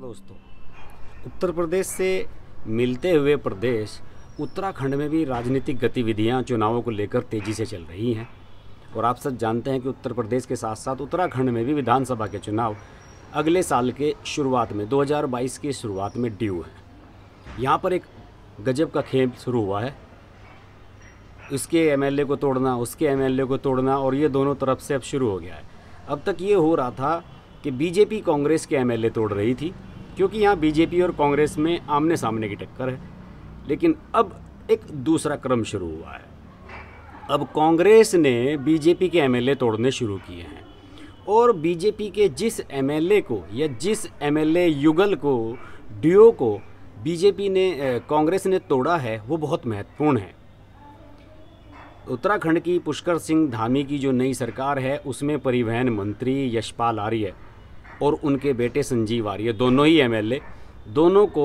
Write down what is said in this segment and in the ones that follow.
दोस्तों उत्तर प्रदेश से मिलते हुए प्रदेश उत्तराखंड में भी राजनीतिक गतिविधियां चुनावों को लेकर तेज़ी से चल रही हैं और आप सब जानते हैं कि उत्तर प्रदेश के साथ साथ उत्तराखंड में भी विधानसभा के चुनाव अगले साल के शुरुआत में 2022 की शुरुआत में ड्यू हैं यहाँ पर एक गजब का खेल शुरू हुआ है इसके एम को तोड़ना उसके एम को तोड़ना और ये दोनों तरफ से अब शुरू हो गया है अब तक ये हो रहा था कि बीजेपी कांग्रेस के एमएलए तोड़ रही थी क्योंकि यहाँ बीजेपी और कांग्रेस में आमने सामने की टक्कर है लेकिन अब एक दूसरा क्रम शुरू हुआ है अब कांग्रेस ने बीजेपी के एमएलए तोड़ने शुरू किए हैं और बीजेपी के जिस एमएलए को या जिस एमएलए युगल को डीओ को बीजेपी ने कांग्रेस ने तोड़ा है वो बहुत महत्वपूर्ण है उत्तराखंड की पुष्कर सिंह धामी की जो नई सरकार है उसमें परिवहन मंत्री यशपाल आर्य और उनके बेटे संजीव आर्य दोनों ही एम दोनों को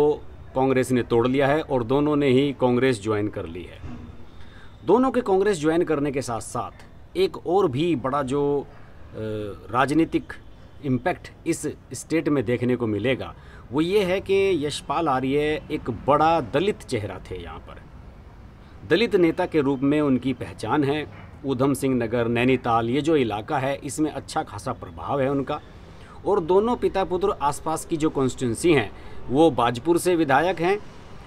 कांग्रेस ने तोड़ लिया है और दोनों ने ही कांग्रेस ज्वाइन कर ली है दोनों के कांग्रेस ज्वाइन करने के साथ साथ एक और भी बड़ा जो राजनीतिक इम्पैक्ट इस स्टेट में देखने को मिलेगा वो ये है कि यशपाल आर्य एक बड़ा दलित चेहरा थे यहाँ पर दलित नेता के रूप में उनकी पहचान है ऊधम सिंह नगर नैनीताल ये जो इलाका है इसमें अच्छा खासा प्रभाव है उनका और दोनों पिता पुत्र आसपास की जो कॉन्स्टिट्यूंसी हैं वो बाजपुर से विधायक हैं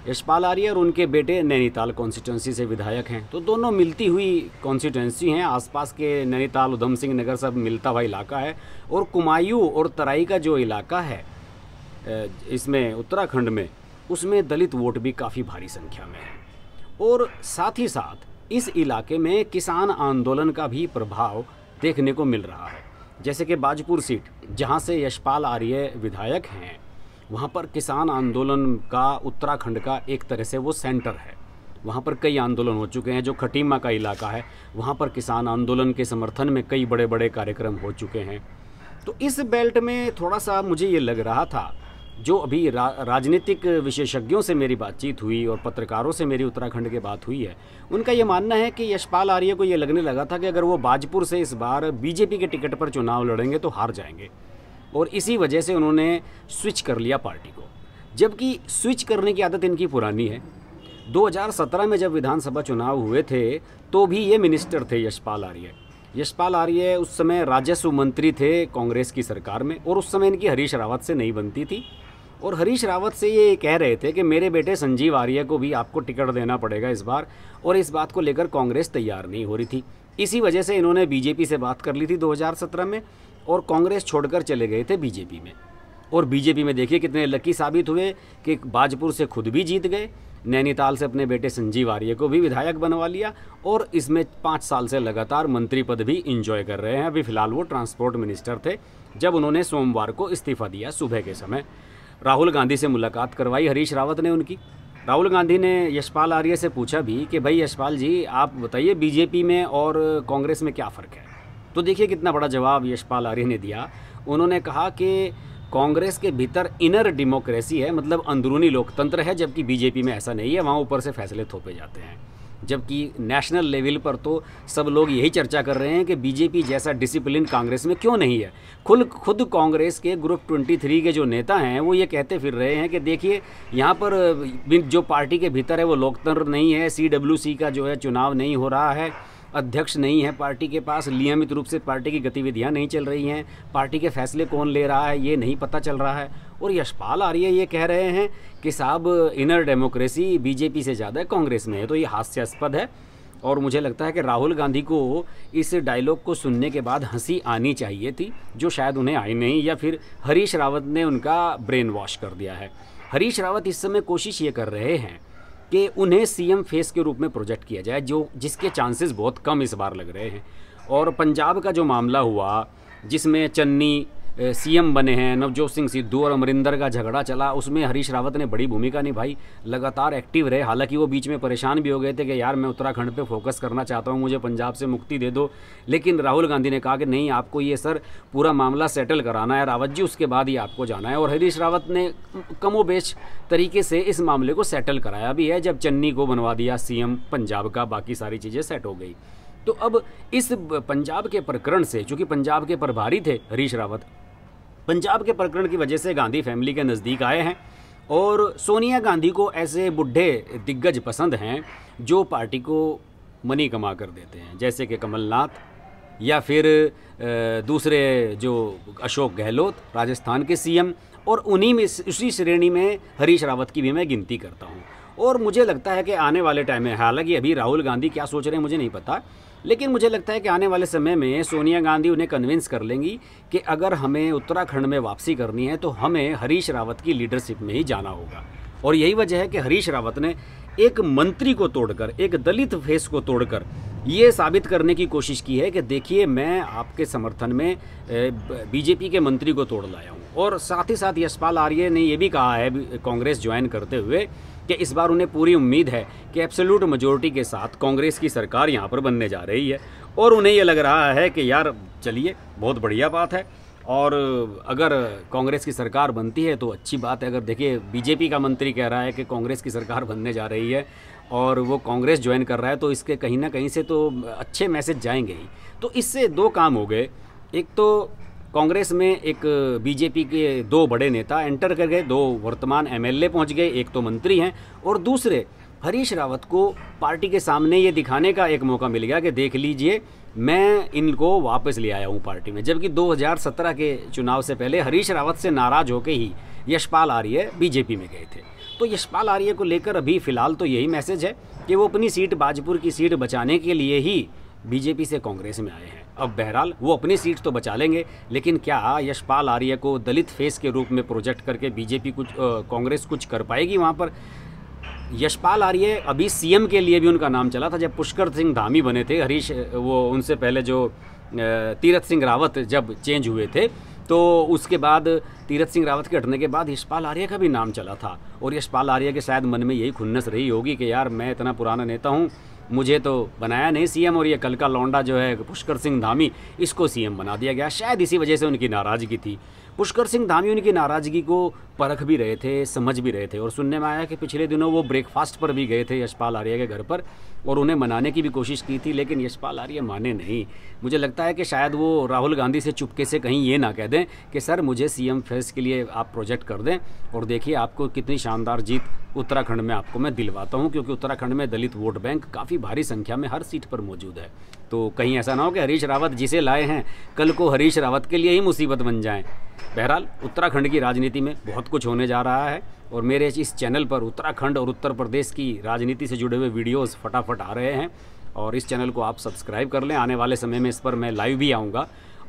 यशपाल आर्य और उनके बेटे नैनीताल कॉन्स्टिट्यूंसी से विधायक हैं तो दोनों मिलती हुई कॉन्स्टिट्यूंसी हैं आसपास के नैनीताल उधम सिंह नगर सब मिलता हुआ इलाका है और कुमायूं और तराई का जो इलाका है इसमें उत्तराखंड में उसमें दलित वोट भी काफ़ी भारी संख्या में है और साथ ही साथ इस इलाके में किसान आंदोलन का भी प्रभाव देखने को मिल रहा है जैसे कि बाजपुर सीट जहां से यशपाल आर्य विधायक हैं वहां पर किसान आंदोलन का उत्तराखंड का एक तरह से वो सेंटर है वहाँ पर कई आंदोलन हो चुके हैं जो खटीमा का इलाका है वहाँ पर किसान आंदोलन के समर्थन में कई बड़े बड़े कार्यक्रम हो चुके हैं तो इस बेल्ट में थोड़ा सा मुझे ये लग रहा था जो अभी रा, राजनीतिक विशेषज्ञों से मेरी बातचीत हुई और पत्रकारों से मेरी उत्तराखंड के बात हुई है उनका ये मानना है कि यशपाल आर्य को ये लगने लगा था कि अगर वो बाजपुर से इस बार बीजेपी के टिकट पर चुनाव लड़ेंगे तो हार जाएंगे और इसी वजह से उन्होंने स्विच कर लिया पार्टी को जबकि स्विच करने की आदत इनकी पुरानी है 2017 में जब विधानसभा चुनाव हुए थे तो भी ये मिनिस्टर थे यशपाल आर्य यशपाल आर्य उस समय राजस्व मंत्री थे कांग्रेस की सरकार में और उस समय इनकी हरीश रावत से नहीं बनती थी और हरीश रावत से ये कह रहे थे कि मेरे बेटे संजीव आर्य को भी आपको टिकट देना पड़ेगा इस बार और इस बात को लेकर कांग्रेस तैयार नहीं हो रही थी इसी वजह से इन्होंने बीजेपी से बात कर ली थी 2017 में और कांग्रेस छोड़कर चले गए थे बीजेपी में और बीजेपी में देखिए कितने लकी साबित हुए कि बाजपुर से खुद भी जीत गए नैनीताल से अपने बेटे संजीव आर्य को भी विधायक बनवा लिया और इसमें पाँच साल से लगातार मंत्री पद भी इंजॉय कर रहे हैं अभी फिलहाल वो ट्रांसपोर्ट मिनिस्टर थे जब उन्होंने सोमवार को इस्तीफा दिया सुबह के समय राहुल गांधी से मुलाकात करवाई हरीश रावत ने उनकी राहुल गांधी ने यशपाल आर्य से पूछा भी कि भाई यशपाल जी आप बताइए बीजेपी में और कांग्रेस में क्या फ़र्क है तो देखिए कितना बड़ा जवाब यशपाल आर्य ने दिया उन्होंने कहा कि कांग्रेस के भीतर इनर डेमोक्रेसी है मतलब अंदरूनी लोकतंत्र है जबकि बीजेपी में ऐसा नहीं है वहाँ ऊपर से फैसले थोपे जाते हैं जबकि नेशनल लेवल पर तो सब लोग यही चर्चा कर रहे हैं कि बीजेपी जैसा डिसिप्लिन कांग्रेस में क्यों नहीं है खुद खुद कांग्रेस के ग्रुप 23 के जो नेता हैं वो ये कहते फिर रहे हैं कि देखिए यहाँ पर जो पार्टी के भीतर है वो लोकतंत्र नहीं है सी का जो है चुनाव नहीं हो रहा है अध्यक्ष नहीं है पार्टी के पास नियमित रूप से पार्टी की गतिविधियां नहीं चल रही हैं पार्टी के फैसले कौन ले रहा है ये नहीं पता चल रहा है और यशपाल आर्य ये कह रहे हैं कि साहब इनर डेमोक्रेसी बीजेपी से ज़्यादा है कांग्रेस में है तो ये हास्यास्पद है और मुझे लगता है कि राहुल गांधी को इस डायलॉग को सुनने के बाद हंसी आनी चाहिए थी जो शायद उन्हें आई नहीं या फिर हरीश रावत ने उनका ब्रेन वॉश कर दिया है हरीश रावत इस समय कोशिश ये कर रहे हैं कि उन्हें सीएम फेस के रूप में प्रोजेक्ट किया जाए जो जिसके चांसेस बहुत कम इस बार लग रहे हैं और पंजाब का जो मामला हुआ जिसमें चन्नी सीएम बने हैं नवजोत सिंह सिद्धू और अमरिंदर का झगड़ा चला उसमें हरीश रावत ने बड़ी भूमिका निभाई लगातार एक्टिव रहे हालांकि वो बीच में परेशान भी हो गए थे कि यार मैं उत्तराखंड पे फोकस करना चाहता हूँ मुझे पंजाब से मुक्ति दे दो लेकिन राहुल गांधी ने कहा कि नहीं आपको ये सर पूरा मामला सेटल कराना है रावत जी उसके बाद ही आपको जाना है और हरीश रावत ने कमो तरीके से इस मामले को सेटल कराया भी है जब चन्नी को बनवा दिया सी पंजाब का बाकी सारी चीज़ें सेट हो गई तो अब इस पंजाब के प्रकरण से चूँकि पंजाब के प्रभारी थे हरीश रावत पंजाब के प्रकरण की वजह से गांधी फैमिली के नज़दीक आए हैं और सोनिया गांधी को ऐसे बुढ़े दिग्गज पसंद हैं जो पार्टी को मनी कमा कर देते हैं जैसे कि कमलनाथ या फिर दूसरे जो अशोक गहलोत राजस्थान के सीएम और उन्हीं में उसी श्रेणी में हरीश रावत की भी मैं गिनती करता हूँ और मुझे लगता है कि आने वाले टाइम में हालांकि अभी राहुल गांधी क्या सोच रहे हैं मुझे नहीं पता लेकिन मुझे लगता है कि आने वाले समय में सोनिया गांधी उन्हें कन्विंस कर लेंगी कि अगर हमें उत्तराखंड में वापसी करनी है तो हमें हरीश रावत की लीडरशिप में ही जाना होगा और यही वजह है कि हरीश रावत ने एक मंत्री को तोड़कर एक दलित फेस को तोड़कर ये साबित करने की कोशिश की है कि देखिए मैं आपके समर्थन में बीजेपी के मंत्री को तोड़ लाया हूँ और साथ ही साथ यशपाल आर्य ने यह भी कहा है कांग्रेस ज्वाइन करते हुए कि इस बार उन्हें पूरी उम्मीद है कि एब्सोल्यूट मेजोरिटी के साथ कांग्रेस की सरकार यहाँ पर बनने जा रही है और उन्हें ये लग रहा है कि यार चलिए बहुत बढ़िया बात है और अगर कांग्रेस की सरकार बनती है तो अच्छी बात है अगर देखिए बीजेपी का मंत्री कह रहा है कि कांग्रेस की सरकार बनने जा रही है और वो कांग्रेस ज्वाइन कर रहा है तो इसके कहीं ना कहीं से तो अच्छे मैसेज जाएंगे ही तो इससे दो काम हो गए एक तो कांग्रेस में एक बीजेपी के दो बड़े नेता एंटर कर गए दो वर्तमान एमएलए पहुंच गए एक तो मंत्री हैं और दूसरे हरीश रावत को पार्टी के सामने ये दिखाने का एक मौका मिल गया कि देख लीजिए मैं इनको वापस ले आया हूँ पार्टी में जबकि 2017 के चुनाव से पहले हरीश रावत से नाराज़ होकर ही यशपाल आर्य बीजेपी में गए थे तो यशपाल आर्य को लेकर अभी फ़िलहाल तो यही मैसेज है कि वो अपनी सीट बाजपुर की सीट बचाने के लिए ही बीजेपी से कांग्रेस में आए हैं अब बहरहाल वो अपनी सीट तो बचा लेंगे लेकिन क्या यशपाल आर्य को दलित फेस के रूप में प्रोजेक्ट करके बीजेपी कुछ कांग्रेस कुछ कर पाएगी वहाँ पर यशपाल आर्य अभी सीएम के लिए भी उनका नाम चला था जब पुष्कर सिंह धामी बने थे हरीश वो उनसे पहले जो तीरथ सिंह रावत जब चेंज हुए थे तो उसके बाद तीरथ सिंह रावत के हटने के बाद यशपाल आर्य का भी नाम चला था और यशपाल आर्य के शायद मन में यही खुन्नस रही होगी कि यार मैं इतना पुराना नेता हूँ मुझे तो बनाया नहीं सीएम और ये कल का लौंडा जो है पुष्कर सिंह धामी इसको सीएम बना दिया गया शायद इसी वजह से उनकी नाराज़गी थी पुष्कर सिंह धामी उनकी नाराज़गी को परख भी रहे थे समझ भी रहे थे और सुनने में आया कि पिछले दिनों वो ब्रेकफास्ट पर भी गए थे यशपाल आर्य के घर पर और उन्हें मनाने की भी कोशिश की थी लेकिन यशपाल आर्य माने नहीं मुझे लगता है कि शायद वो राहुल गांधी से चुपके से कहीं ये ना कह दें कि सर मुझे सी एम के लिए आप प्रोजेक्ट कर दें और देखिए आपको कितनी शानदार जीत उत्तराखंड में आपको मैं दिलवाता हूँ क्योंकि उत्तराखंड में दलित वोट बैंक काफ़ी भारी संख्या में हर सीट पर मौजूद है तो कहीं ऐसा ना हो कि हरीश रावत जिसे लाए हैं कल को हरीश रावत के लिए ही मुसीबत बन जाएँ बहरहाल उत्तराखंड की राजनीति में बहुत कुछ होने जा रहा है और मेरे इस चैनल पर उत्तराखंड और उत्तर प्रदेश की राजनीति से जुड़े हुए वीडियोज़ फटाफट आ रहे हैं और इस चैनल को आप सब्सक्राइब कर लें आने वाले समय में इस पर मैं लाइव भी आऊँगा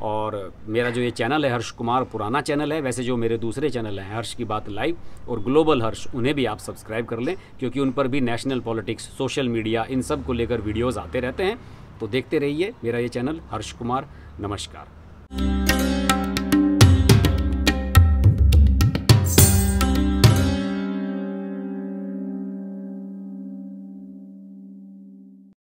और मेरा जो ये चैनल है हर्ष कुमार पुराना चैनल है वैसे जो मेरे दूसरे चैनल हैं हर्ष की बात लाइव और ग्लोबल हर्ष उन्हें भी आप सब्सक्राइब कर लें क्योंकि उन पर भी नेशनल पॉलिटिक्स सोशल मीडिया इन सब को लेकर वीडियोज़ आते रहते हैं तो देखते रहिए मेरा ये चैनल हर्ष कुमार नमस्कार